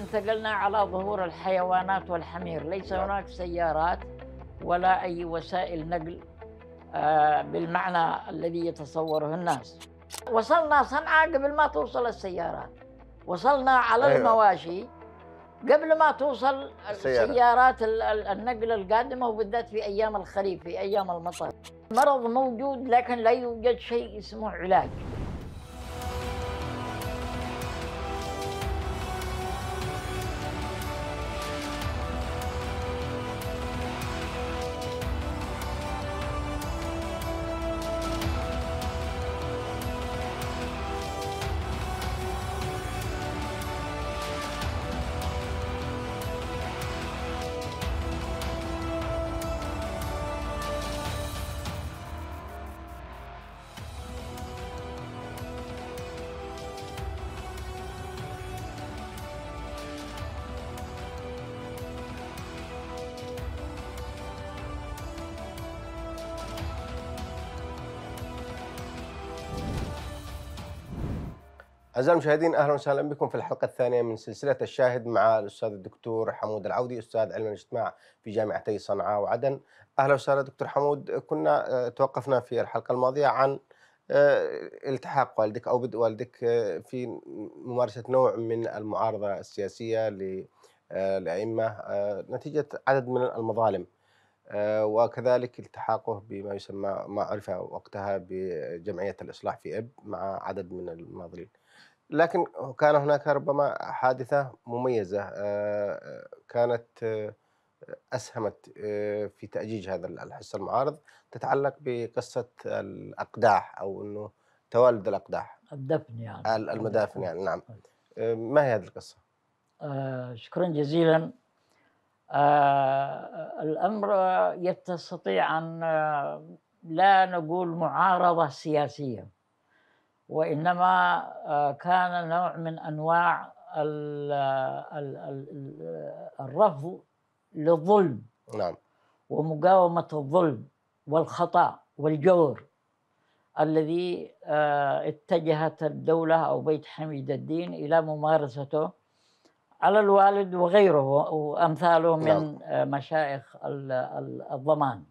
انتقلنا على ظهور الحيوانات والحمير ليس نعم. هناك سيارات ولا أي وسائل نقل آه، بالمعنى الذي يتصوره الناس وصلنا صنعاء قبل ما توصل السيارات وصلنا على أيوة. المواشي قبل ما توصل السيارة. سيارات النقل القادمة وبالذات في أيام الخريف في أيام المطر مرض موجود لكن لا يوجد شيء اسمه علاج أعزائي المشاهدين أهلا وسهلا بكم في الحلقة الثانية من سلسلة الشاهد مع الأستاذ الدكتور حمود العودي أستاذ علم الاجتماع في جامعتي صنعاء وعدن أهلا وسهلا دكتور حمود كنا آه، توقفنا في الحلقة الماضية عن آه، التحاق والدك أو بدء والدك آه، في ممارسة نوع من المعارضة السياسية للأئمة نتيجة عدد من المظالم وكذلك التحاقه بما يسمى ما عرف وقتها بجمعية الإصلاح في إب مع عدد من المناضلين لكن كان هناك ربما حادثة مميزة آه، آه، كانت آه، أسهمت في تأجيج هذا الحس المعارض تتعلق بقصة الأقداح أو أنه توالد الأقداح الدفن يعني المدافن يعني نعم ما هي هذه القصة؟ آه شكرا جزيلا آه الأمر يستطيع أن لا نقول معارضة سياسية وإنما آه، كان نوع من أنواع الرفض للظلم نعم ومقاومة الظلم والخطأ والجور الذي آه، اتجهت الدولة أو بيت حميد الدين إلى ممارسته على الوالد وغيره وأمثاله من نعم. آه، مشايخ الضمان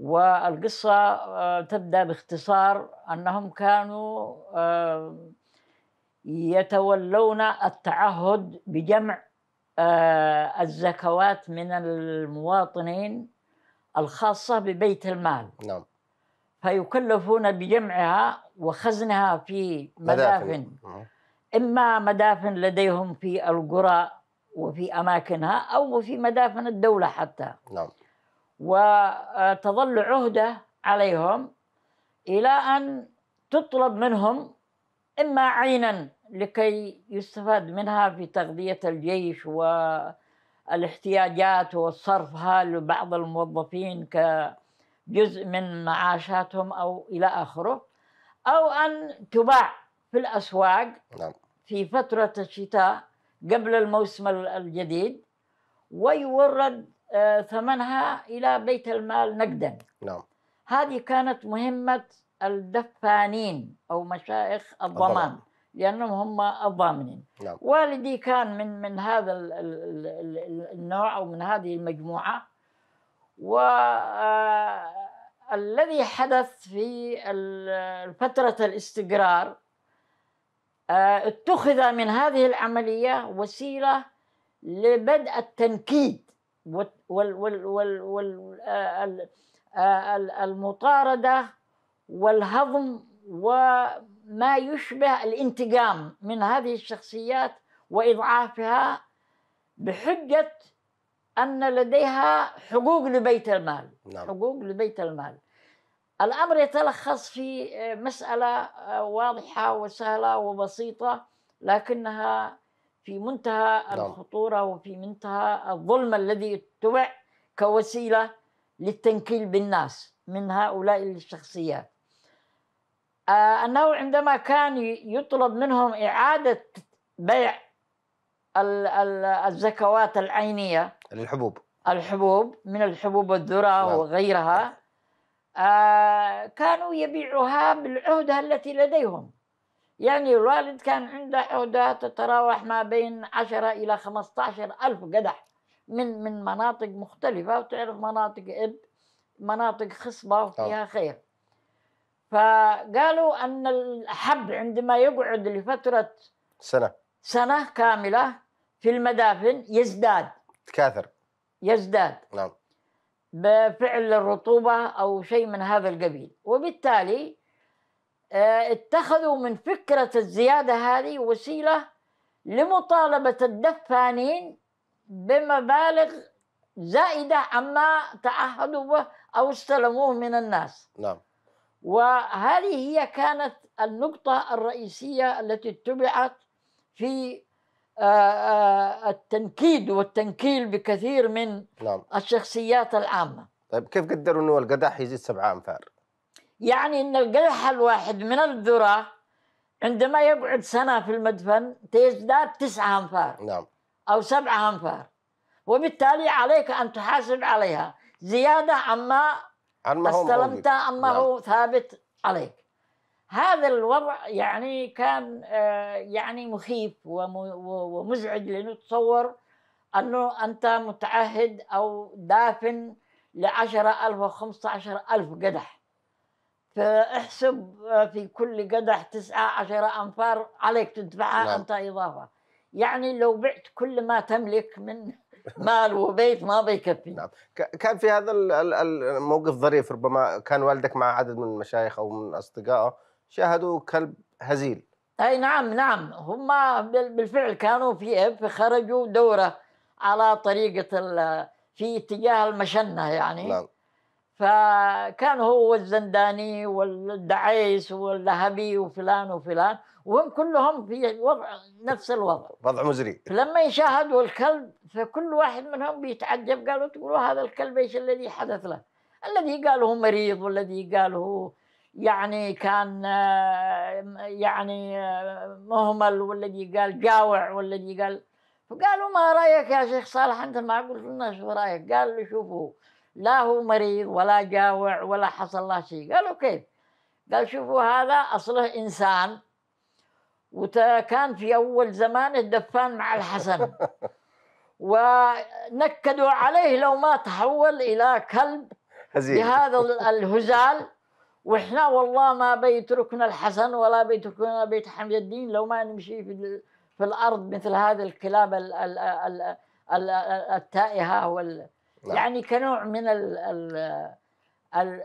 والقصة آه، تبدأ باختصار أنهم كانوا آه، يتولون التعهد بجمع آه، الزكوات من المواطنين الخاصة ببيت المال نعم فيكلفون بجمعها وخزنها في مدافن, مدافن. إما مدافن لديهم في القرى وفي أماكنها أو في مدافن الدولة حتى نعم وتظل عهده عليهم الى ان تطلب منهم اما عينا لكي يستفاد منها في تغذيه الجيش والاحتياجات وصرفها لبعض الموظفين كجزء من معاشاتهم او الى اخره او ان تباع في الاسواق نعم. في فتره الشتاء قبل الموسم الجديد ويورد آه، ثمنها إلى بيت المال نقدا نعم هذه كانت مهمة الدفانين أو مشايخ الضمان, الضمان. لأنهم هم الضامنين نعم. والدي كان من من هذا النوع أو من هذه المجموعة و آه، الذي حدث في فترة الاستقرار آه، اتخذ من هذه العملية وسيلة لبدء التنكيد وال وال وال وال المطاردة والهضم وما يشبه الانتقام من هذه الشخصيات وإضعافها بحجة أن لديها حقوق لبيت المال نعم. حقوق لبيت المال الأمر يتلخص في مسألة واضحة وسهلة وبسيطة لكنها في منتهى نعم. الخطورة وفي منتهى الظلم الذي اتبع كوسيلة للتنكيل بالناس من هؤلاء الشخصيات آه، أنه عندما كان يطلب منهم إعادة بيع الزكوات العينية الحبوب الحبوب من الحبوب الذرة نعم. وغيرها آه، كانوا يبيعها بالعهدة التي لديهم يعني الوالد كان عنده عودة تتراوح ما بين 10 إلى 15 ألف قدح من من مناطق مختلفة وتعرف مناطق إب مناطق خصبة آه. وفيها خير فقالوا أن الحب عندما يقعد لفترة سنة سنة كاملة في المدافن يزداد تكاثر يزداد نعم بفعل الرطوبة أو شيء من هذا القبيل وبالتالي آه، اتخذوا من فكرة الزيادة هذه وسيلة لمطالبة الدفانين بمبالغ زائدة عما تعهدوا به أو استلموه من الناس نعم وهذه هي كانت النقطة الرئيسية التي اتبعت في آه، آه، التنكيد والتنكيل بكثير من نعم. الشخصيات العامة طيب كيف قدروا أنه القداح يزيد سبعة أنفار؟ يعني ان القدح الواحد من الذره عندما يقعد سنه في المدفن تزداد تسعه انفار نعم او سبعه انفار وبالتالي عليك ان تحاسب عليها زياده عما عما استلمت عما نعم. هو ثابت عليك هذا الوضع يعني كان آه، يعني مخيف ومزعج لانه تصور انه انت متعهد او دافن ل 10000 و 15000 قدح فاحسب آه، في كل قدح تسعة عشر أنفار عليك تدفعها نعم. أنت إضافة يعني لو بعت كل ما تملك من مال وبيت ما بيكفي نعم. كان في هذا الموقف ظريف ربما كان والدك مع عدد من المشايخ أو من أصدقائه شاهدوا كلب هزيل أي نعم نعم هم بالفعل كانوا في خرجوا دورة على طريقة في اتجاه المشنة يعني نعم. فكان هو والزنداني والدعيس واللهبي وفلان وفلان وهم كلهم في وضع نفس الوضع وضع مزري لما يشاهدوا الكلب فكل واحد منهم بيتعجب قالوا تقولوا هذا الكلب ايش الذي حدث له الذي قال هو مريض والذي قال هو يعني كان يعني مهمل والذي قال جاوع والذي قال فقالوا ما رايك يا شيخ صالح انت ما قلت لنا شو رايك قال شوفوا لا هو مريض ولا جاوع ولا حصل له شيء قالوا كيف قال شوفوا هذا أصله إنسان وكان في أول زمان الدفان مع الحسن ونكدوا عليه لو ما تحول إلى كلب بهذا الهزال واحنا والله ما بيتركنا الحسن ولا بيتركنا بيت حمد الدين لو ما نمشي في في الارض مثل هذه الكلاب التائهه وال لا. يعني كنوع من ال ال ال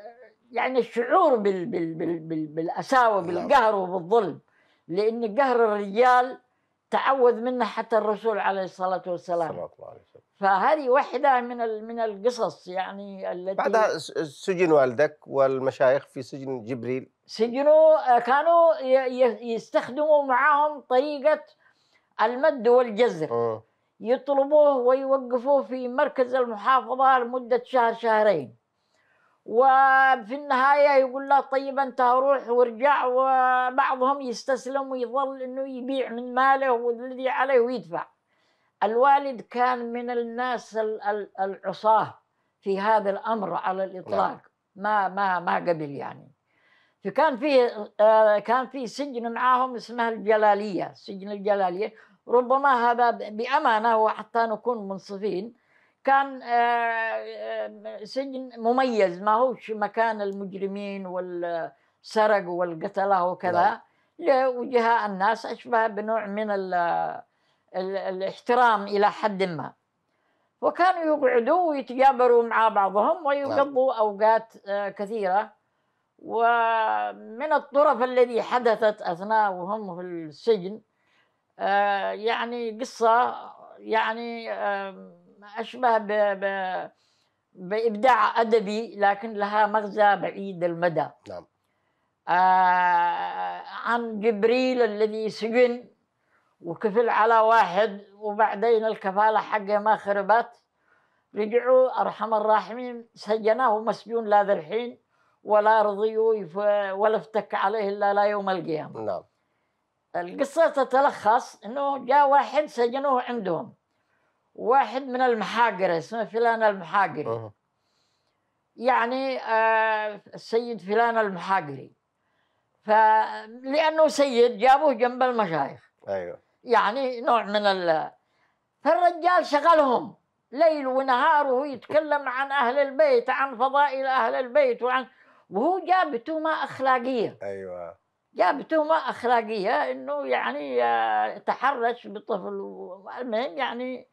يعني الشعور بال بال بال بال بالاساوه نعم. بالقهر وبالظلم لان قهر الرجال تعوذ منه حتى الرسول عليه الصلاه والسلام صلى الله عليه وسلم فهذه واحده من من القصص يعني التي بعدها سجن والدك والمشايخ في سجن جبريل سجنوا كانوا يستخدموا معاهم طريقه المد والجزر م. آه. يطلبوه ويوقفوه في مركز المحافظة لمدة شهر شهرين وفي النهاية يقول له طيب أنت روح وارجع وبعضهم يستسلم ويظل أنه يبيع من ماله والذي عليه ويدفع الوالد كان من الناس العصاة في هذا الأمر على الإطلاق نعم. ما ما ما قبل يعني فكان في آه، كان في سجن معاهم اسمه الجلالية سجن الجلالية ربما هذا بأمانة وحتى نكون منصفين كان آه، آه، سجن مميز ما هوش مكان المجرمين والسرق والقتلة وكذا نعم. لوجهاء الناس أشبه بنوع من الـ الـ الاحترام إلى حد ما وكانوا يقعدوا ويتجابروا مع بعضهم نعم. ويقضوا أوقات آه، كثيرة ومن الطرف الذي حدثت أثناء وهم في السجن آه، يعني قصة يعني أشبه ب ب بإبداع أدبي لكن لها مغزى بعيد المدى نعم آه، عن جبريل الذي سجن وكفل على واحد وبعدين الكفالة حقه ما خربت رجعوا أرحم الراحمين سجناه مسجون لا ذا الحين ولا رضيوا ولا افتك عليه إلا لا يوم القيامة نعم القصة تتلخص أنه جاء واحد سجنوه عندهم واحد من المحاقرة اسمه فلان المحاقري يعني آه السيد فلان المحاقري فلأنه سيد جابوه جنب المشايخ أيوه يعني نوع من ال فالرجال شغلهم ليل ونهار وهو يتكلم عن أهل البيت عن فضائل أهل البيت وعن وهو جابته ما أخلاقية أيوه جاب تهمة أخلاقية إنه يعني آه، تحرش بطفل المهم يعني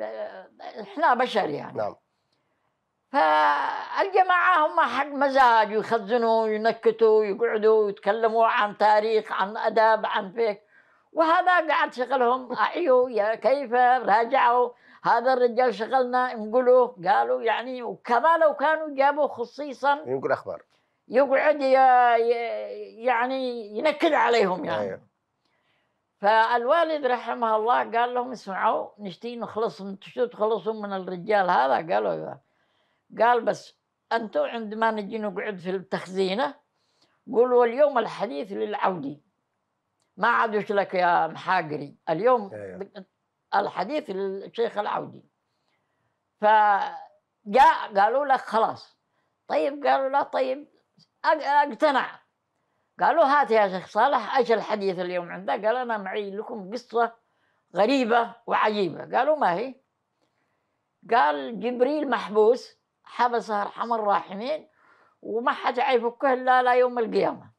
آه، إحنا بشر يعني نعم فالجماعة هم حق مزاج يخزنوا ينكتوا يقعدوا يتكلموا عن تاريخ عن أدب عن فيك وهذا قاعد شغلهم أعيوا يا كيف راجعوا هذا الرجال شغلنا نقوله قالوا يعني وكذا لو كانوا جابوا خصيصا ينقل أخبار يقعد يعني ينكد عليهم يعني أيوه. فالوالد رحمه الله قال لهم اسمعوا نشتي نخلص شو تخلصوا من الرجال هذا قالوا يبقى. أيوه. قال بس انتم عندما نجي نقعد في التخزينه قولوا اليوم الحديث للعودي ما عاد لك يا محاقري اليوم أيوه. الحديث للشيخ العودي فجاء قالوا لك خلاص طيب قالوا لا طيب اقتنع قالوا هات يا شيخ صالح ايش الحديث اليوم عندك؟ قال انا معي لكم قصه غريبه وعجيبه، قالوا ما هي؟ قال جبريل محبوس حبسه ارحم الراحمين وما حد يفكه الا لا يوم القيامه.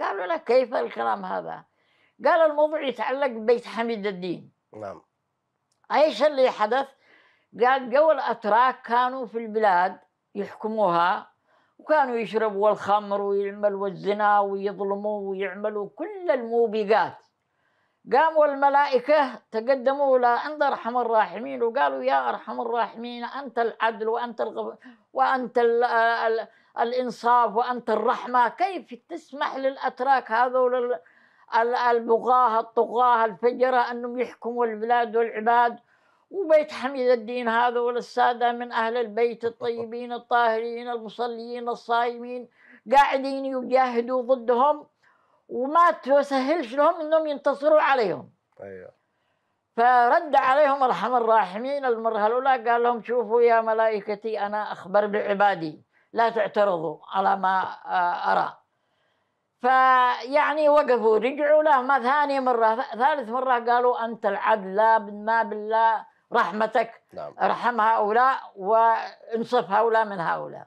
قالوا له كيف الكلام هذا؟ قال الموضوع يتعلق ببيت حميد الدين. نعم. ايش اللي حدث؟ قال جو الاتراك كانوا في البلاد يحكموها وكانوا يشربوا الخمر ويعملوا الزنا ويظلموا ويعملوا كل الموبقات قاموا الملائكة تقدموا إلى عند أرحم الراحمين وقالوا يا أرحم الراحمين أنت العدل وأنت الغف... وأنت الـ الـ الإنصاف وأنت الرحمة كيف تسمح للأتراك هذول البغاة الطغاة الفجرة أنهم يحكموا البلاد والعباد وبيت حميد الدين هذا والسادة من أهل البيت الطيبين الطاهرين المصليين الصائمين قاعدين يجاهدوا ضدهم وما تسهلش لهم انهم ينتصروا عليهم ايوه فرد عليهم ارحم الراحمين المره الاولى قال لهم شوفوا يا ملائكتي انا اخبر بعبادي لا تعترضوا على ما آه، ارى فيعني وقفوا رجعوا له ما ثاني مره ثالث مره قالوا انت العدل لا ما بالله رحمتك نعم. ارحم هؤلاء وانصف هؤلاء من هؤلاء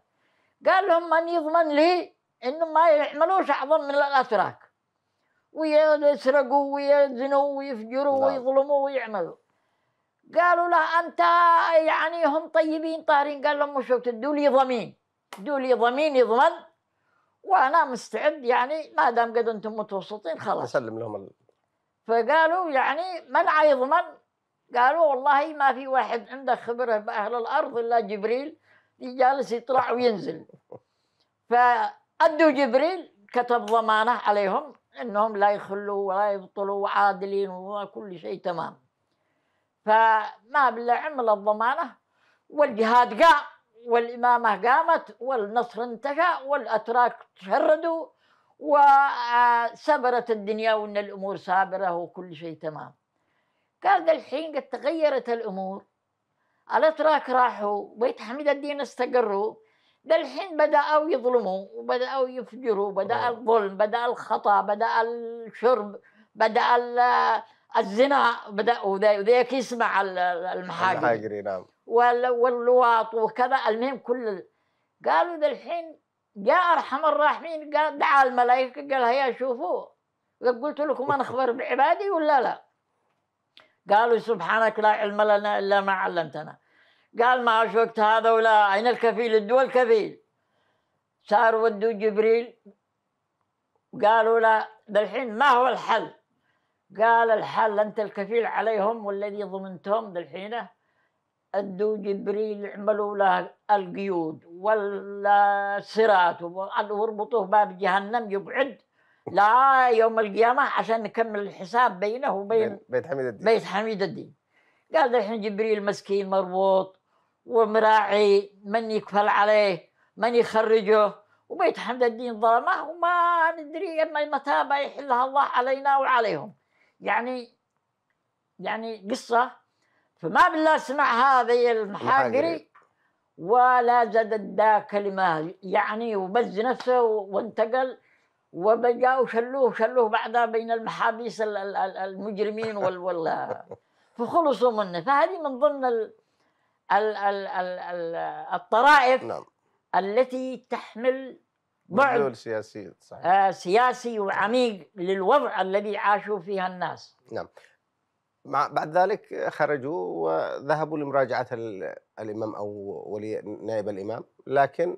قال لهم من يضمن لي انهم ما يعملوش اعظم من الاتراك ويسرقوا ويزنوا ويفجروا نعم. ويظلموا ويعملوا قالوا له انت يعني هم طيبين طاهرين قال لهم مش تدوا لي ضمين تدوا لي ضمين يضمن وانا مستعد يعني ما دام قد انتم متوسطين خلاص اسلم لهم ال... فقالوا يعني من يضمن قالوا والله ما في واحد عنده خبرة بأهل الأرض إلا جبريل جالس يطلع وينزل فأدوا جبريل كتب ضمانة عليهم أنهم لا يخلوا ولا يبطلوا وعادلين وكل شيء تمام فما بالله عمل الضمانة والجهاد قام والإمامة قامت والنصر انتهى والأتراك تشردوا وسبرت الدنيا وأن الأمور سابرة وكل شيء تمام قال ده الحين قد تغيرت الأمور الأتراك راحوا بيت حميد الدين استقروا ده الحين بدأوا يظلموا وبدأوا يفجروا بدأ الظلم بدأ الخطأ بدأ الشرب بدأ الزنا بدأ وذاك يسمع المحاجر نعم واللواط وكذا المهم كل قالوا ذا الحين جاء أرحم الراحمين قال دعا الملائكة قال هيا شوفوا قلت لكم أنا أخبر بعبادي ولا لا؟ قالوا سبحانك لا علم لنا إلا ما علمتنا قال ما وقت هذا ولا أين الكفيل الدول كفيل صار ودوا جبريل قالوا لا دالحين ما هو الحل قال الحل أنت الكفيل عليهم والذي ضمنتهم دالحين أدوا جبريل عملوا له القيود والسرات واربطوه باب جهنم يقعد لا يوم القيامة عشان نكمل الحساب بينه وبين بيت حميد الدين بيت حميد الدين قال الحين جبريل مسكين مربوط ومراعي من يكفل عليه من يخرجه وبيت حميد الدين ظلمه وما ندري اما متى بيحلها الله علينا وعليهم يعني يعني قصه فما بالله سمع هذه المحاقري ولا زاد دا كلمه يعني وبز نفسه وانتقل وبقى شلوه شلوه بعدها بين المحابيس المجرمين وال وال فخلصوا منه فهذه من ضمن ال ال ال ال ال الطرائف نعم. التي تحمل بعد سياسي صحيح. آه سياسي وعميق للوضع الذي عاشوا فيها الناس نعم مع بعد ذلك خرجوا وذهبوا لمراجعة الإمام أو ولي نائب الإمام لكن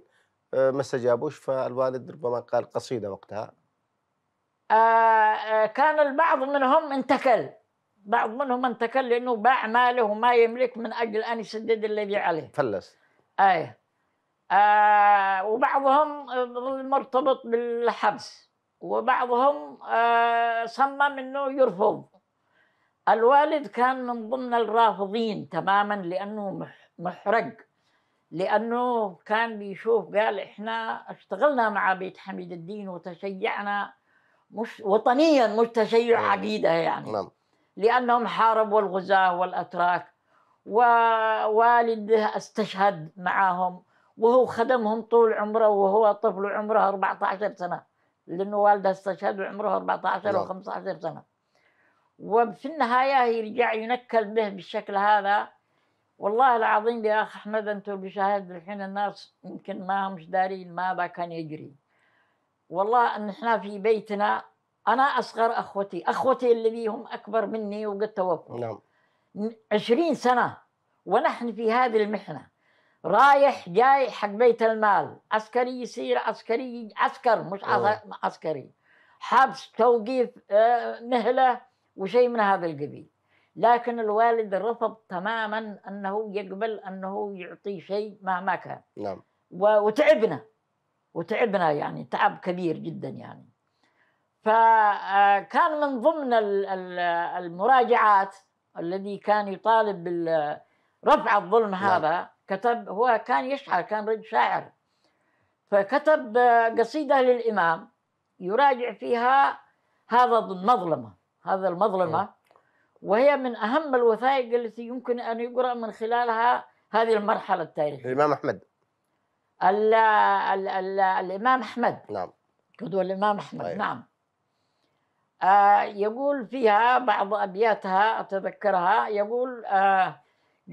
آه، ما استجابوش فالوالد ربما قال قصيده وقتها آه،, آه كان البعض منهم انتكل بعض منهم انتكل لانه باع ماله وما يملك من اجل ان يسدد الذي عليه فلس اي آه وبعضهم مرتبط بالحبس وبعضهم آه صمم انه يرفض الوالد كان من ضمن الرافضين تماما لانه محرج لأنه كان بيشوف قال إحنا اشتغلنا مع بيت حميد الدين وتشيعنا مش وطنيا مش تشيع أيوة. عقيدة يعني نعم. لأنهم حاربوا الغزاة والأتراك ووالده استشهد معاهم وهو خدمهم طول عمره وهو طفل عمره 14 سنة لأنه والده استشهد وعمره 14 أو 15 سنة وفي النهاية يرجع ينكل به بالشكل هذا والله العظيم يا اخ احمد انتم بشهاده الحين الناس يمكن ما همش دارين ماذا كان يجري والله ان احنا في بيتنا انا اصغر اخوتي اخوتي اللي بيهم اكبر مني وقد توفوا نعم عشرين سنه ونحن في هذه المحنه رايح جاي حق بيت المال عسكري يصير عسكري عسكر مش نعم. عسكري حبس توقيف مهله آه، وشيء من هذا القبيل لكن الوالد رفض تماما انه يقبل انه يعطي شيء مهما كان نعم وتعبنا وتعبنا يعني تعب كبير جدا يعني فكان آه، من ضمن المراجعات الذي كان يطالب رفع الظلم نعم. هذا نعم. كتب هو كان يشعر كان رجل شاعر فكتب آه، قصيدة للإمام يراجع فيها هذا المظلمة هذا المظلمة نعم. وهي من أهم الوثائق التي يمكن أن يقرأ من خلالها هذه المرحلة التاريخية الإمام أحمد الـ الـ الـ الإمام أحمد نعم قدوة الإمام أحمد أيوه. نعم آه يقول فيها بعض أبياتها أتذكرها يقول آه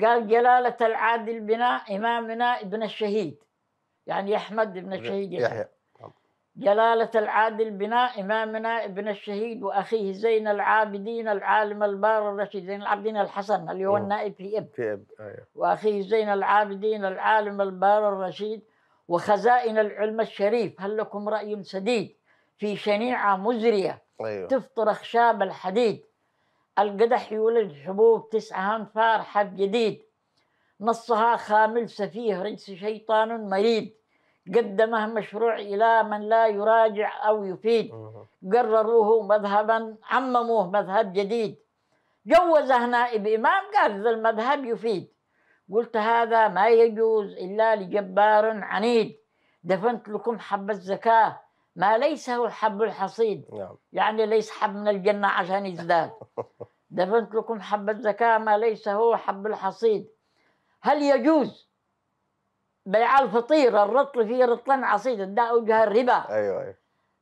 قال جلالة العادل بنا إمامنا ابن الشهيد يعني أحمد ابن الشهيد يعني. يحيى جلالة العادل بناء إمامنا ابن الشهيد وأخيه زين العابدين العالم البار الرشيد زين العابدين الحسن اللي هو النائب في إب في إب أيوه. وأخيه زين العابدين العالم البار الرشيد وخزائن العلم الشريف هل لكم رأي سديد في شنيعة مزرية أيوه. تفطر خشاب الحديد القدح يولد حبوب تسعة أنفار حب جديد نصها خامل سفيه رجس شيطان مريد قدمه مشروع إلى من لا يراجع أو يفيد قرروه مذهبا عمموه مذهب جديد جوزه نائب إمام قال ذا المذهب يفيد قلت هذا ما يجوز إلا لجبار عنيد دفنت لكم حب الزكاة ما ليس هو حب الحصيد نعم. يعني ليس حب من الجنة عشان يزداد دفنت لكم حب الزكاة ما ليس هو حب الحصيد هل يجوز بيع الفطير الرطل فيه رطلان عصيد وجه الربا أيوة, أيوة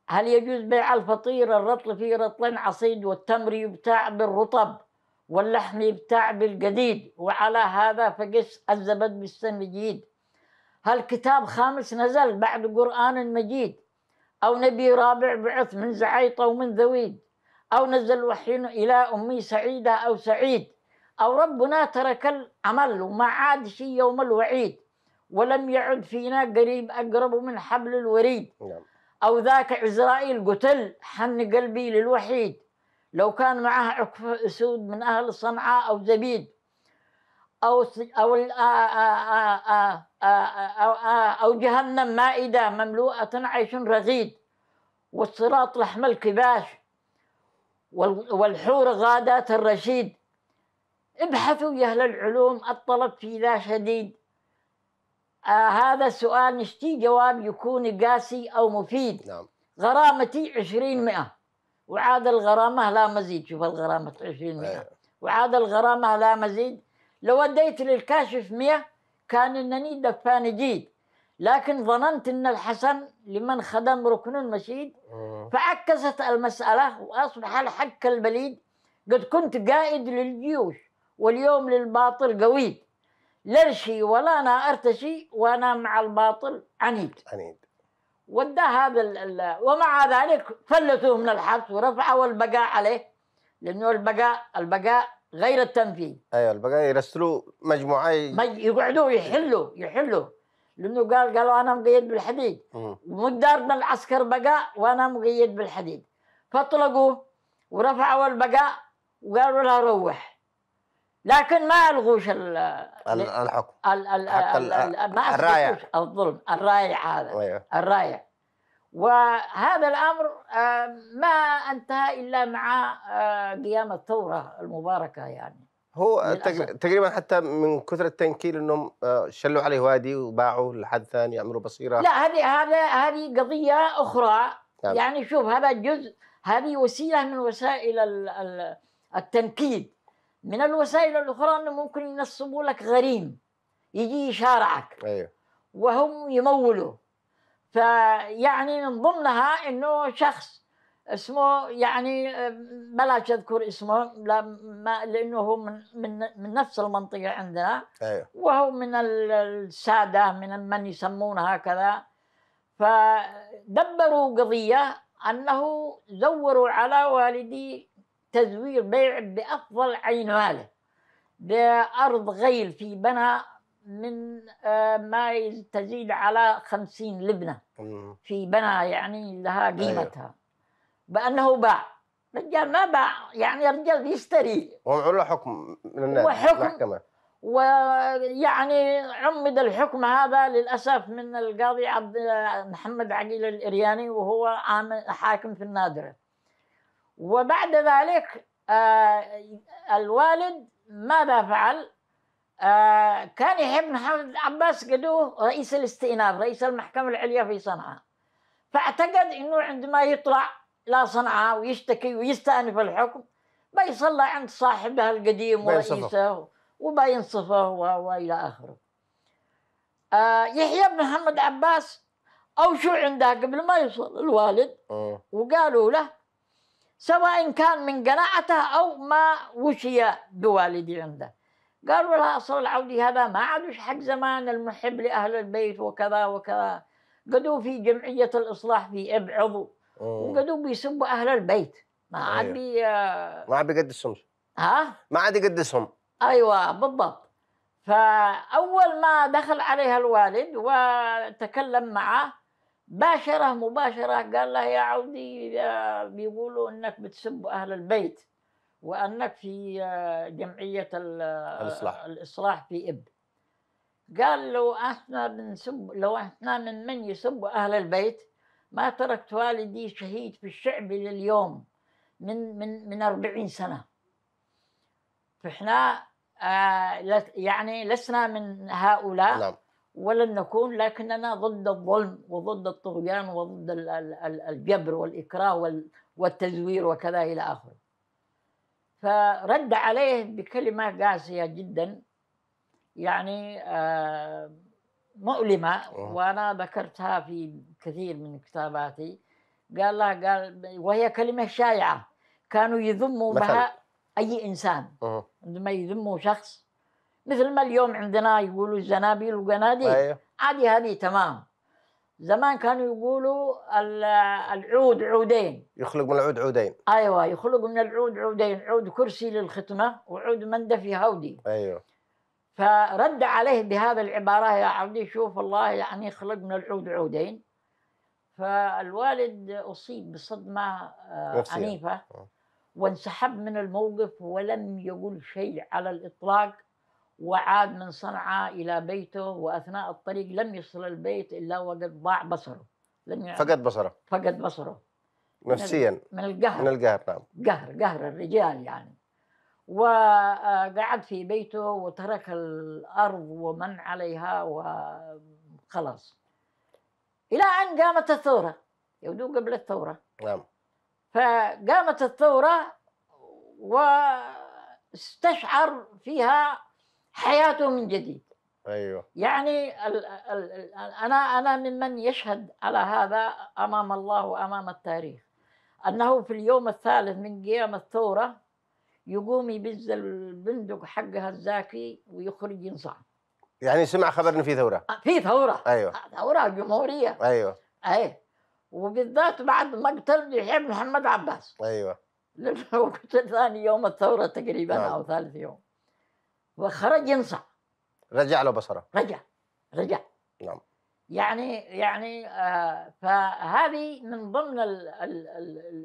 هل يجوز بيع الفطير الرطل فيه رطلان عصيد والتمر يبتاع بالرطب واللحم يبتاع بالجديد وعلى هذا فقس الزبد بالسمجيد هل كتاب خامس نزل بعد قرآن مجيد أو نبي رابع بعث من زعيطة ومن ذويد أو نزل وحي إلى أمي سعيدة أو سعيد أو ربنا ترك العمل وما عاد شيء يوم الوعيد ولم يعد فينا قريب أقرب من حبل الوريد نعم. أو ذاك عزرائيل قتل حن قلبي للوحيد لو كان معه عكف أسود من أهل صنعاء أو زبيد أو أو أو جهنم مائدة مملوءة عيش رغيد والصراط لحم الكباش والحور غادات الرشيد ابحثوا يا أهل العلوم الطلب في ذا شديد آه هذا السؤال نشتي جواب يكون قاسي أو مفيد نعم غرامتي عشرين نعم. مئة وعاد الغرامة لا مزيد شوف الغرامة عشرين مئة أيوة. وعاد الغرامة لا مزيد لو وديت للكاشف مئة كان أنني دفان جيد لكن ظننت أن الحسن لمن خدم ركن المشيد فعكست المسألة وأصبح الحك البليد قد كنت قائد للجيوش واليوم للباطل قويد لا شيء ولا انا ارتشي وانا مع الباطل عنيد عنيد ودى هذا ومع ذلك فلتوه من الحبس ورفعوا البقاء عليه لانه البقاء البقاء غير التنفيذ ايوه البقاء يرسلوا مجموعه مج... يقعدوا يحلوا يحلوا لانه قال قالوا انا مقيد بالحديد ومدارنا العسكر بقاء وانا مقيد بالحديد فاطلقوه ورفعوا البقاء وقالوا له روح لكن ما الغوش ال الحكم ال ال ال ما الظلم الرايع هذا أيوه. الرايع وهذا الامر آه، ما انتهى الا مع آه، قيام الثوره المباركه يعني هو تقريبا حتى من كثر التنكيل انهم آه، شلوا عليه وادي وباعوه لحد ثاني يعملوا بصيره لا هذه هذا هذه قضيه اخرى نعم. يعني شوف هذا جزء هذه وسيله من وسائل التنكيل من الوسائل الاخرى انه ممكن ينصبوا لك غريم يجي يشارعك ايوه وهم يمولوا فيعني من ضمنها انه شخص اسمه يعني بلاش اذكر اسمه لا ما لانه هو من من من نفس المنطقه عندنا أيوه. وهو من الساده من من يسمونها هكذا فدبروا قضيه انه زوروا على والدي تزوير بيع بأفضل ماله بأرض غيل في بنا من آه، ما تزيد على خمسين لبنة في بنا يعني لها أيوه. قيمتها بأنه باع رجال ما باع يعني رجال يشتري وعلى حكم من الناس وحكم ويعني عمد الحكم هذا للأسف من القاضي عبد آه، محمد عقيل الإرياني وهو حاكم في النادرة وبعد ذلك آه، الوالد ماذا فعل؟ آه، كان يحب محمد عباس قدوه رئيس الاستئناف رئيس المحكمة العليا في صنعاء فاعتقد أنه عندما يطلع لا صنعاء ويشتكي ويستأنف الحكم بيصلى عند صاحبه القديم ورئيسه وبينصفه وإلى آخره آه، يحيى بن محمد عباس أوشوا عنده قبل ما يوصل الوالد وقالوا له سواء كان من قناعته أو ما وشي بوالدي عنده قالوا لها أصل العودي هذا ما عادوش حق زمان المحب لأهل البيت وكذا وكذا قدوا في جمعية الإصلاح في إب عضو وقدوا بيسبوا أهل البيت ما عاد بي ما عاد بيقدسهم ها؟ ما عاد يقدسهم أيوه بالضبط فأول ما دخل عليها الوالد وتكلم معه باشره مباشره قال له يا عودي آه، بيقولوا انك بتسب اهل البيت وانك في آه، جمعيه آه، الاصلاح الاصلاح في اب قال لو احنا بنسب لو احنا من من يسب اهل البيت ما تركت والدي شهيد في الشعب لليوم من من من 40 سنه فاحنا آه يعني لسنا من هؤلاء نعم. ولن نكون لكننا ضد الظلم وضد الطغيان وضد الجبر والإكراه والتزوير وكذا إلى آخره فرد عليه بكلمة قاسية جدا يعني آه، مؤلمة وأنا ذكرتها في كثير من كتاباتي قال له قال وهي كلمة شائعة كانوا يذموا بها أي إنسان عندما يذموا شخص مثل ما اليوم عندنا يقولوا الزنابيل وقناديل أيوه. عادي هذه تمام زمان كانوا يقولوا العود عودين يخلق من العود عودين ايوه يخلق من العود عودين عود كرسي للختمه وعود مندفي هودي ايوه فرد عليه بهذا العباره يا عبدي شوف الله يعني خلق من العود عودين فالوالد اصيب بصدمه آه، عنيفه آه. وانسحب من الموقف ولم يقول شيء على الاطلاق وعاد من صنعاء إلى بيته وأثناء الطريق لم يصل البيت إلا وقد ضاع بصره لم يعني فقد بصره فقد بصره نفسيا من القهر من القهر نعم قهر قهر الرجال يعني وقعد في بيته وترك الأرض ومن عليها وخلاص إلى أن قامت الثورة يبدو قبل الثورة نعم فقامت الثورة واستشعر فيها حياته من جديد ايوه يعني ال ال الـ انا انا ممن يشهد على هذا امام الله وامام التاريخ انه في اليوم الثالث من قيام الثوره يقوم يبز البندق حقها الزاكي ويخرج ينصع يعني سمع خبر في ثوره آه، في ثوره ايوه آه، ثوره جمهوريه ايوه أيوة. وبالذات بعد مقتل يحيى محمد عباس ايوه لانه قتل ثاني يوم الثوره تقريبا نعم. او ثالث يوم وخرج ينصح رجع له بصره رجع رجع نعم يعني يعني آه فهذه من ضمن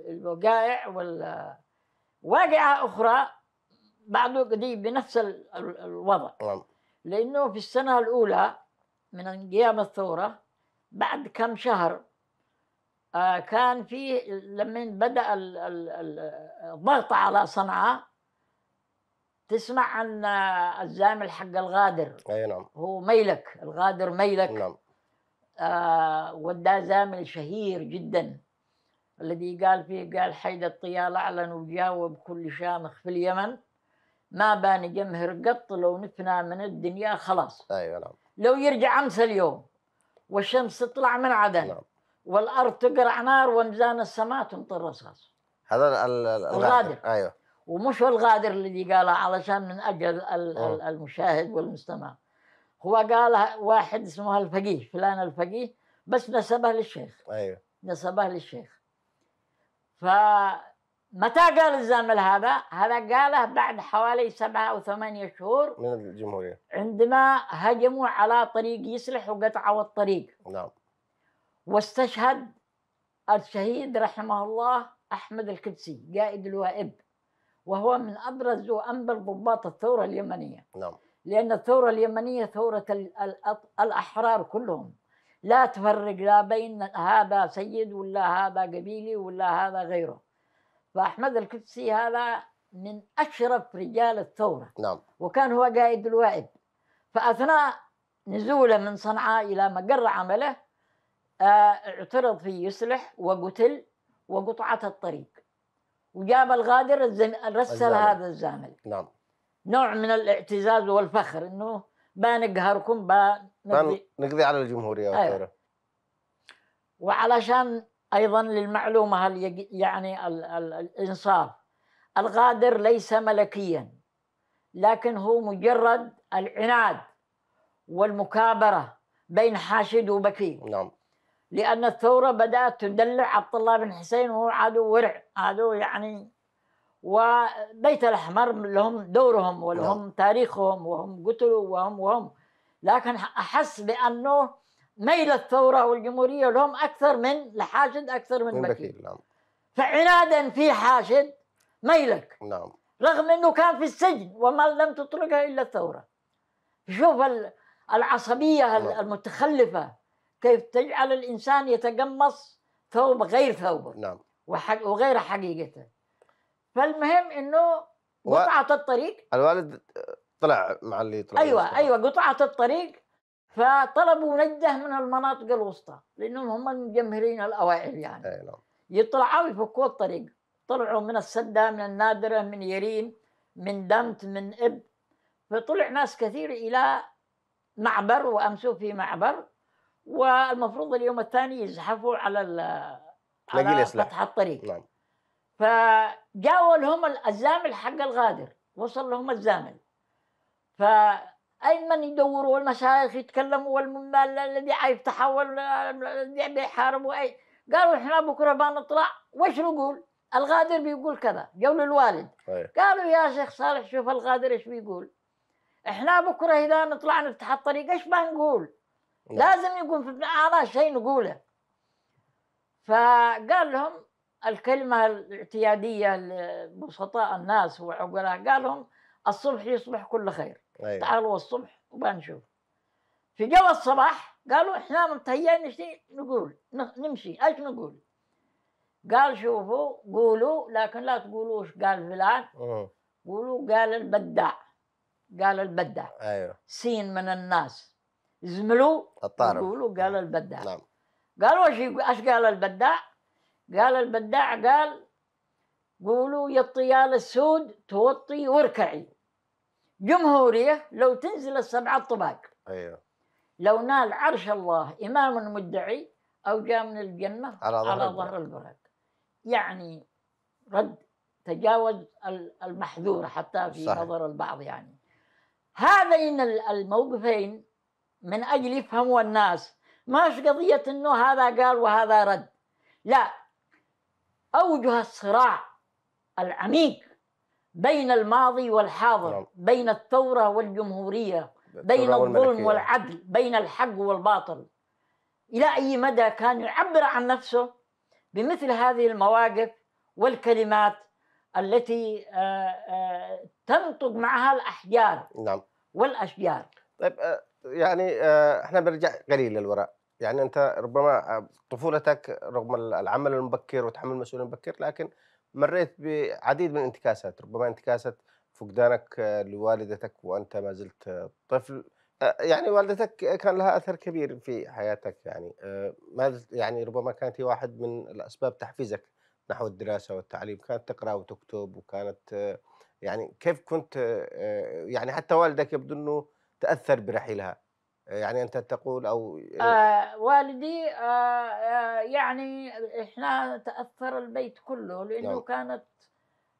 الوقائع والواقعة أخرى بعده قديم بنفس الوضع نعم. لأنه في السنة الأولى من قيام الثورة بعد كم شهر آه كان فيه لما بدأ الضغط على صنعاء تسمع عن الزامل حق الغادر اي نعم هو ميلك الغادر ميلك نعم آه وده زامل شهير جدا الذي قال فيه قال حيد الطيال أعلن وجاوب كل شامخ في اليمن ما بان جمهر قط لو نفنا من الدنيا خلاص أيوة نعم. لو يرجع أمس اليوم والشمس تطلع من عدن نعم. والأرض تقرع نار ومزان السماء تمطر رصاص هذا الغادر أيوة ومش هو الغادر الذي قالها علشان من اجل آه. المشاهد والمستمع هو قال واحد اسمه الفقيه فلان الفقيه بس نسبه للشيخ ايوه نسبه للشيخ فمتى قال الزمل هذا؟ هذا قاله بعد حوالي سبعة أو ثمانية شهور من الجمهورية عندما هجموا على طريق يسلح وقطعوا الطريق نعم واستشهد الشهيد رحمه الله أحمد الكبسي قائد الوائب وهو من أبرز وأنبل ضباط الثورة اليمنية نعم لأن الثورة اليمنية ثورة الأحرار كلهم لا تفرق لا بين هذا سيد ولا هذا قبيلي ولا هذا غيره فأحمد الكبسي هذا من أشرف رجال الثورة نعم وكان هو قائد الوائد فأثناء نزوله من صنعاء إلى مقر عمله آه، اعترض في يسلح وقتل وقطعة الطريق وجاب الغادر الزن... رسل الزامل. هذا الزامل نعم نوع من الاعتزاز والفخر انه بنقهركم بنقضي نقضي على الجمهوريه أيوة. وعلشان ايضا للمعلومه هل يعني ال... ال... الانصاف الغادر ليس ملكيا لكن هو مجرد العناد والمكابره بين حاشد وبكي نعم لأن الثورة بدأت تدلع عبد الله بن حسين وهو عدو ورع عدو يعني وبيت الأحمر لهم دورهم ولهم نعم. تاريخهم وهم قتلوا وهم وهم لكن أحس بأنه ميل الثورة والجمهورية لهم أكثر من لحاشد أكثر من بكير نعم. فعنادا في حاشد ميلك نعم رغم أنه كان في السجن وما لم تطرقها إلا الثورة شوف العصبية نعم. المتخلفة كيف تجعل الإنسان يتقمص ثوب غير ثوبه نعم وحق وغير حقيقته فالمهم انه قطعة الطريق الوالد طلع مع اللي طلع ايوه الوسطى. ايوه قطعة الطريق فطلبوا نجده من المناطق الوسطى لانهم هم المجمهرين الاوائل يعني اي نعم يطلعوا يفكوا الطريق طلعوا من السدة من النادرة من يرين من دمت من اب فطلع ناس كثير الى معبر وامسوا في معبر والمفروض اليوم الثاني يزحفوا على على فتح الطريق نعم. فجاوا لهم الزامل حق الغادر وصل لهم الزامل فأين من يدوروا والمشايخ يتكلموا والممال الذي حيفتحها الذي بيحاربوا أي قالوا احنا بكره بنطلع وش نقول؟ الغادر بيقول كذا جو للوالد أيه. قالوا يا شيخ صالح شوف الغادر ايش بيقول احنا بكره اذا نطلع نفتح الطريق ايش بنقول؟ لازم يكون في على شيء نقوله فقال لهم الكلمة الاعتيادية لبسطاء الناس وعقلاء قال لهم الصبح يصبح كل خير أيوة. تعالوا الصبح وبنشوف في جو الصباح قالوا احنا متهيئين ايش نقول نمشي ايش نقول قال شوفوا قولوا لكن لا تقولوا ايش قال فلان قولوا قال البداع قال البداع ايوه سين من الناس زملوا الطارم يقولوا قال نعم. البداع نعم قالوا ايش ايش قال البداع؟ قال البداع قال قولوا يا الطيال السود توطي واركعي جمهورية لو تنزل السبعة طباق أيوه لو نال عرش الله إمام مدعي أو جاء من الجنة على ظهر, على ظهر البراق يعني رد تجاوز المحذور حتى في صحيح. نظر البعض يعني هذين الموقفين من أجل يفهموا الناس ماش قضية أنه هذا قال وهذا رد لا أوجه الصراع العميق بين الماضي والحاضر نعم. بين الثورة والجمهورية بين الظلم والعدل بين الحق والباطل إلى أي مدى كان يعبر عن نفسه بمثل هذه المواقف والكلمات التي آه، آه، تنطق معها الأحجار نعم والأشجار طيب آه، يعني آه، احنا بنرجع قليل للوراء يعني انت ربما آه، طفولتك رغم العمل المبكر وتحمل المسؤوليه المبكر لكن مريت بعديد من الانتكاسات ربما انتكاسه فقدانك لوالدتك وانت ما زلت طفل آه، يعني والدتك كان لها اثر كبير في حياتك يعني ما يعني ربما كانت هي واحد من الاسباب تحفيزك نحو الدراسه والتعليم كانت تقرا وتكتب وكانت يعني كيف كنت يعني حتى والدك يبدو انه تأثر برحيلها يعني أنت تقول أو آه والدي آه،, آه يعني إحنا تأثر البيت كله لأنه نعم. كانت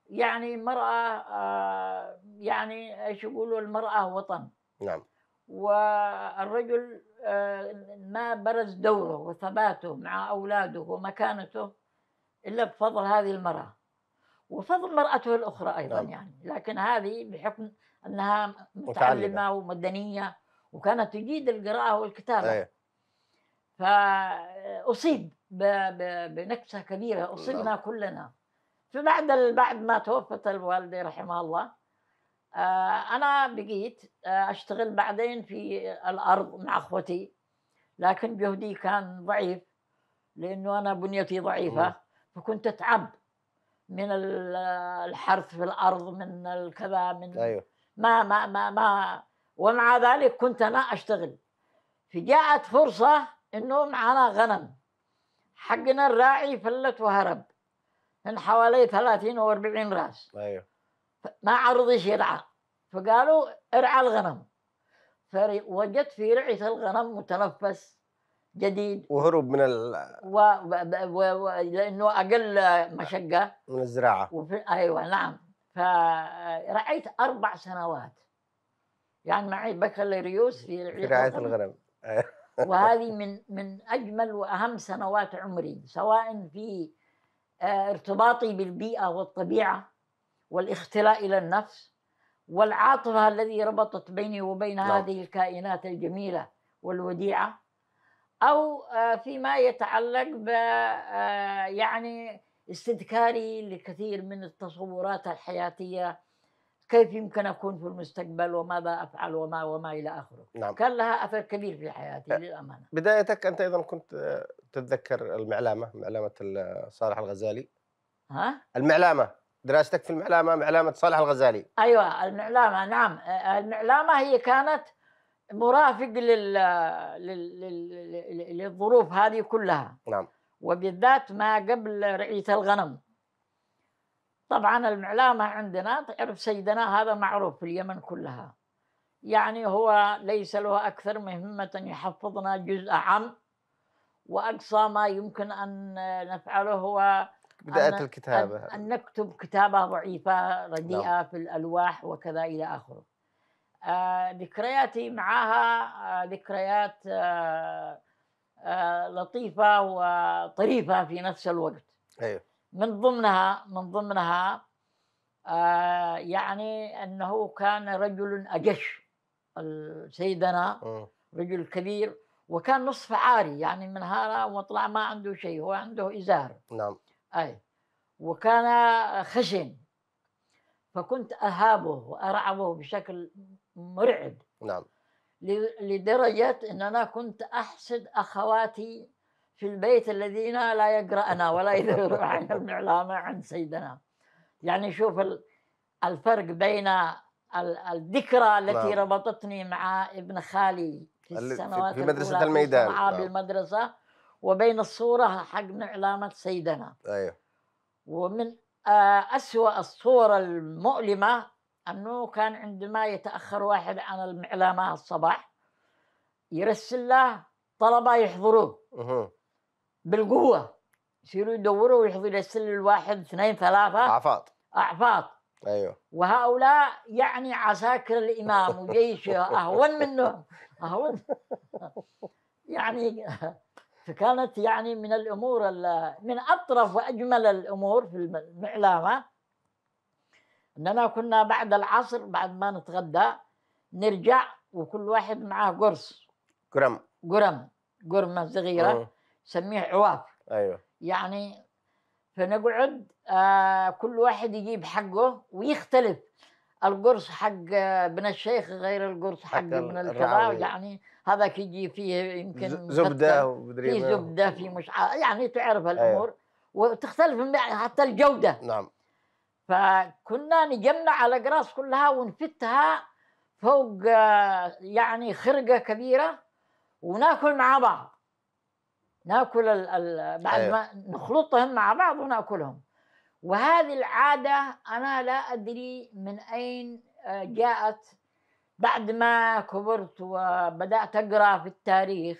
يعني مرأة آه يعني إيش يقولوا المرأة وطن نعم والرجل آه، ما برز دوره وثباته مع أولاده ومكانته إلا بفضل هذه المرأة وفضل مرأته الأخرى أيضا نعم. يعني لكن هذه بحكم انها متعلمه ومدنيه وكانت تجيد القراءه والكتابه أيه. فاصيب بنكسه كبيره اصيبنا الله. كلنا فبعد بعد ما توفت الوالده رحمها الله آه، انا بقيت آه، اشتغل بعدين في الارض مع اخوتي لكن جهدي كان ضعيف لانه انا بنيتي ضعيفه فكنت اتعب من الحرث في الارض من الكذا من أيوه. ما ما ما ما ومع ذلك كنت انا اشتغل فجاءت فرصه انه معنا غنم حقنا الراعي فلت وهرب من حوالي 30 و 40 راس ايوه ما عرضش يرعى فقالوا ارعى الغنم فوجدت في رعيه الغنم متنفس جديد وهروب من ال و... و... و... و... لانه اقل مشقه من الزراعه وفي... ايوه نعم فرأيت أربع سنوات يعني معي بكالوريوس في رعاية الغنم وهذه من من أجمل وأهم سنوات عمري سواء في آه، ارتباطي بالبيئة والطبيعة والاختلاء إلى النفس والعاطفة الذي ربطت بيني وبين لا. نعم. هذه الكائنات الجميلة والوديعة أو آه، فيما يتعلق ب آه، يعني استذكاري لكثير من التصورات الحياتية كيف يمكن أكون في المستقبل وماذا أفعل وما وما إلى آخره نعم. كان لها أثر كبير في حياتي للأمانة بدايتك أنت أيضا كنت آه، تتذكر المعلامة معلامة آه، صالح الغزالي ها؟ المعلامة دراستك في المعلامة معلامة صالح الغزالي أيوة المعلامة نعم آه، المعلامة هي كانت مرافق لل... لل... لل... للظروف هذه كلها نعم وبالذات ما قبل رعية الغنم طبعا المعلامة عندنا تعرف سيدنا هذا معروف في اليمن كلها يعني هو ليس له أكثر مهمة يحفظنا جزء عام وأقصى ما يمكن أن نفعله هو بداية الكتابة أن, نكتب كتابة ضعيفة رديئة لا. نعم. في الألواح وكذا إلى آخره آه، ذكرياتي معها آه، ذكريات آه آه، لطيفة وطريفة في نفس الوقت أيوه. من ضمنها من ضمنها آه، يعني أنه كان رجل أجش سيدنا آه. رجل كبير وكان نصف عاري يعني من هذا وطلع ما عنده شيء هو عنده إزار نعم أي وكان خشن فكنت أهابه وأرعبه بشكل مرعب نعم لدرجة أن أنا كنت أحسد أخواتي في البيت الذين لا يقرأنا ولا يدرون عن المعلامة عن سيدنا يعني شوف الفرق بين الذكرى التي لا. نعم. ربطتني مع ابن خالي في السنوات في مدرسة الميدان مع نعم. بالمدرسة وبين الصورة حق معلامة سيدنا أيوه ومن آه، أسوأ الصور المؤلمة أنه كان عندما يتأخر واحد عن المعلمة الصباح يرسل له طلبة يحضروه بالقوة يصيروا يدوروا ويحضروا يرسل الواحد اثنين ثلاثة أعفاط أعفاط ايوه وهؤلاء يعني عساكر الامام وجيشه اهون منهم اهون يعني فكانت يعني من الامور من اطرف واجمل الامور في المعلامه اننا كنا بعد العصر بعد ما نتغدى نرجع وكل واحد معاه قرص قرم قرم قرمه صغيره نسميه عواف ايوه يعني فنقعد آه كل واحد يجيب حقه ويختلف القرص حق آه، ابن الشيخ غير القرص حق, حق ابن الكذا يعني هذاك يجي فيه يمكن زبده ومدري في زبده في مش يعني تعرف أيوه. الامور أيوة. وتختلف حتى الجوده نعم فكنا نجمع على الاقراص كلها ونفتها فوق آه، يعني خرقه كبيره وناكل مع بعض ناكل الـ الـ بعد أيوة. ما نخلطهم مع بعض وناكلهم وهذه العاده انا لا ادري من اين آه، جاءت بعد ما كبرت وبدات اقرا في التاريخ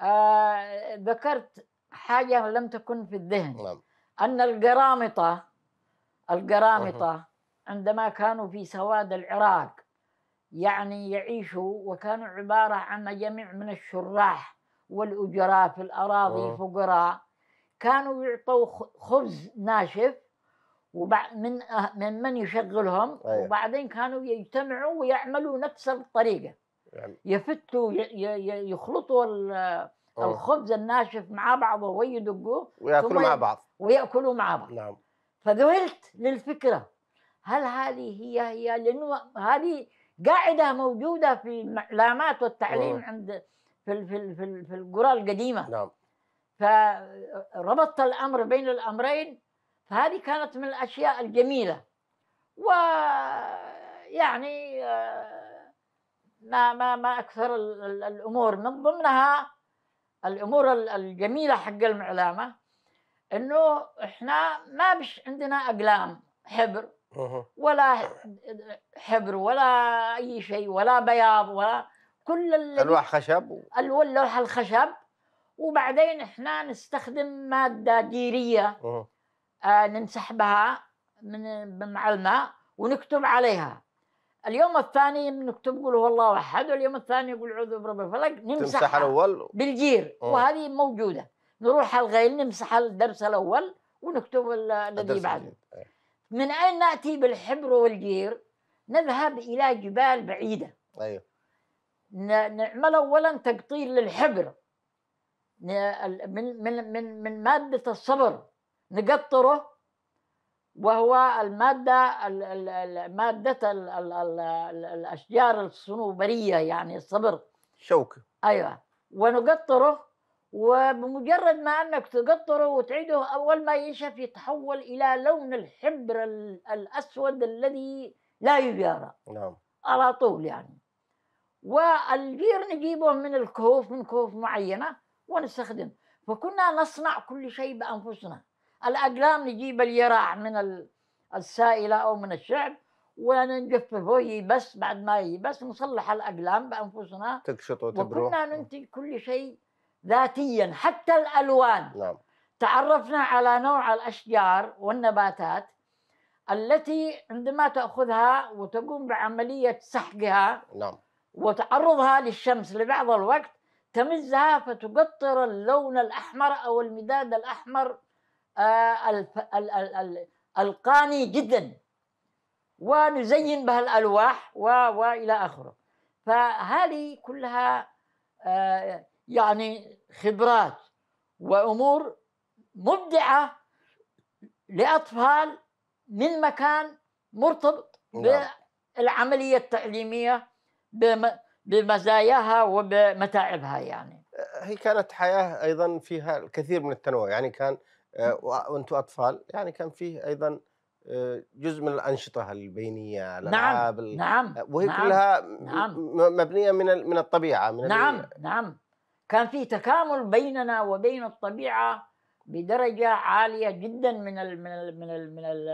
آه، ذكرت حاجه لم تكن في الذهن نعم. ان القرامطه القرامطة عندما كانوا في سواد العراق يعني يعيشوا وكانوا عبارة عن جميع من الشراح والأجراء في الأراضي الفقراء كانوا يعطوا خبز ناشف من أه، من من يشغلهم أيه. وبعدين كانوا يجتمعوا ويعملوا نفس الطريقة يعني يفتوا يخلطوا الخبز الناشف مع بعضه ويدقوه وياكلوا مع بعض وياكلوا مع بعض نعم فذهلت للفكرة هل هذه هي هي لأنه هذه قاعدة موجودة في الإعلامات والتعليم أوه. عند في في في, في القرى القديمة نعم فربطت الأمر بين الأمرين فهذه كانت من الأشياء الجميلة ويعني آه، ما ما ما أكثر الأمور من ضمنها الأمور الجميلة حق المعلامة انه احنا ما بش عندنا اقلام حبر ولا حبر ولا اي شيء ولا بياض ولا كل الواح خشب اللوح الخشب وبعدين احنا نستخدم ماده جيريه آه ننسحبها من مع الماء ونكتب عليها اليوم الثاني نكتب قول هو الله احد واليوم الثاني يقول اعوذ برب الفلق نمسح الاول بالجير وهذه موجوده نروح الغيل نمسح الدرس الاول ونكتب الذي بعده إيه. من اين ناتي بالحبر والجير نذهب الى جبال بعيده ايوه نعمل اولا تقطير للحبر من من من من ماده الصبر نقطره وهو المادة مادة الأشجار الصنوبرية يعني الصبر شوكة أيوة ونقطره وبمجرد ما انك تقطره وتعيده اول ما ينشف يتحول الى لون الحبر الاسود الذي لا يجارى نعم على طول يعني والبير نجيبه من الكهوف من كهوف معينه ونستخدم فكنا نصنع كل شيء بانفسنا الاقلام نجيب اليراع من السائله او من الشعب ونجففه يبس بعد ما يبس نصلح الاقلام بانفسنا تقشطه وكنا نعم. ننتج كل شيء ذاتيا حتى الالوان نعم. تعرفنا على نوع الاشجار والنباتات التي عندما تاخذها وتقوم بعمليه سحقها نعم. وتعرضها للشمس لبعض الوقت تمزها فتقطر اللون الاحمر او المداد الاحمر آه القاني جدا ونزين بها الالواح و... والى اخره فهذه كلها آه يعني خبرات وامور مبدعه لاطفال من مكان مرتبط نعم. بالعمليه التعليميه بمزاياها وبمتاعبها يعني هي كانت حياه ايضا فيها الكثير من التنوع يعني كان آه، نعم. وانتم اطفال يعني كان فيه ايضا آه، جزء من الانشطه البينيه نعم، الالعاب نعم وهي نعم كلها نعم مبنيه من من الطبيعه من نعم نعم كان في تكامل بيننا وبين الطبيعه بدرجه عاليه جدا من الـ من الـ من الـ من الـ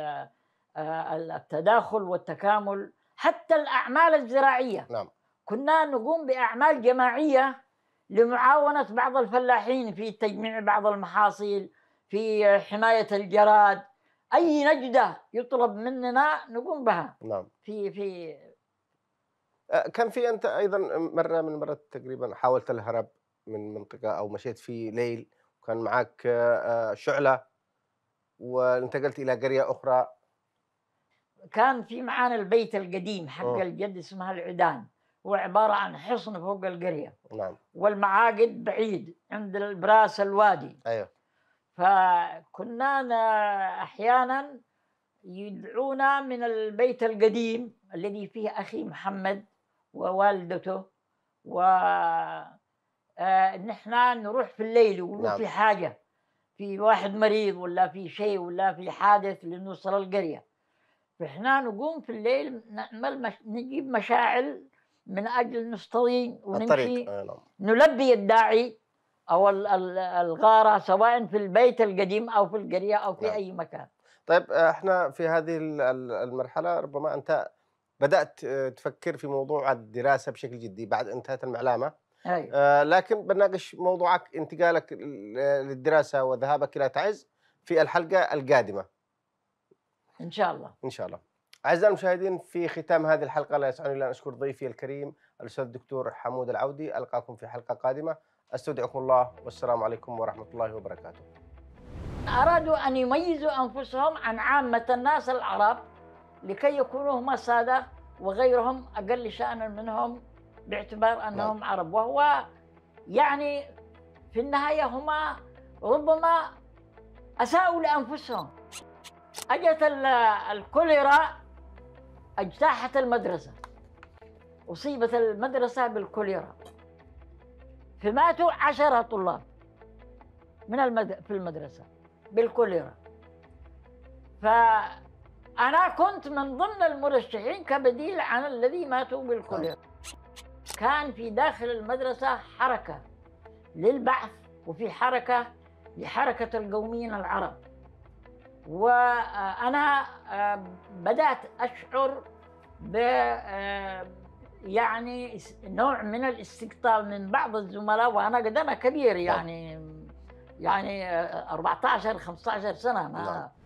آه، التداخل والتكامل حتى الاعمال الزراعيه نعم كنا نقوم باعمال جماعيه لمعاونه بعض الفلاحين في تجميع بعض المحاصيل في حمايه الجراد اي نجده يطلب مننا نقوم بها نعم في في آه، كان في انت ايضا مره من مرات تقريبا حاولت الهرب من منطقه او مشيت في ليل وكان معك شعله وانتقلت الى قريه اخرى كان في معانا البيت القديم حق أوه. الجد اسمها العدان هو عبارة عن حصن فوق القرية نعم والمعاقد بعيد عند البراس الوادي أيوه فكنا أحيانا يدعونا من البيت القديم الذي فيه أخي محمد ووالدته و آه، ان احنا نروح في الليل ولو نعم. في حاجه في واحد مريض ولا في شيء ولا في حادث لنوصل القريه فاحنا نقوم في الليل نعمل مش... نجيب مشاعل من اجل نستضين ونمشي آه، نعم. نلبي الداعي او الغاره سواء في البيت القديم او في القريه او في نعم. اي مكان. طيب آه، احنا في هذه المرحله ربما انت بدات تفكر في موضوع الدراسه بشكل جدي بعد انتهت المعلامه أيوة. آه لكن بناقش موضوعك انتقالك للدراسه وذهابك الى تعز في الحلقه القادمه ان شاء الله ان شاء الله اعزائي المشاهدين في ختام هذه الحلقه لا يسعني الا ان اشكر ضيفي الكريم الاستاذ الدكتور حمود العودي القاكم في حلقه قادمه استودعكم الله والسلام عليكم ورحمه الله وبركاته ارادوا ان يميزوا انفسهم عن عامه الناس العرب لكي يكونوا هم سادة وغيرهم اقل شانا منهم باعتبار نعم. انهم لا. عرب وهو يعني في النهايه هما ربما اساءوا لانفسهم اجت الكوليرا اجتاحت المدرسه اصيبت المدرسه بالكوليرا فماتوا عشرة طلاب من المد... في المدرسة بالكوليرا فأنا كنت من ضمن المرشحين كبديل عن الذي ماتوا بالكوليرا نعم. كان في داخل المدرسة حركة للبعث وفي حركة لحركة القوميين العرب وأنا آه، بدأت أشعر ب آه، يعني نوع من الاستقطاب من بعض الزملاء وأنا قد أنا كبير يعني يعني 14 آه، 15 سنة ما